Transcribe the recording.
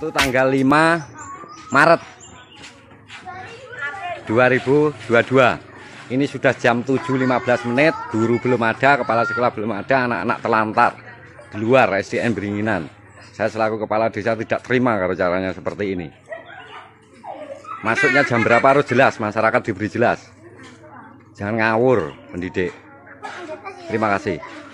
itu tanggal 5 Maret 2022 ini sudah jam 7.15 menit guru belum ada kepala sekolah belum ada anak-anak terlantar di luar SDN Beringinan saya selaku kepala desa tidak terima kalau caranya seperti ini masuknya jam berapa harus jelas masyarakat diberi jelas jangan ngawur pendidik terima kasih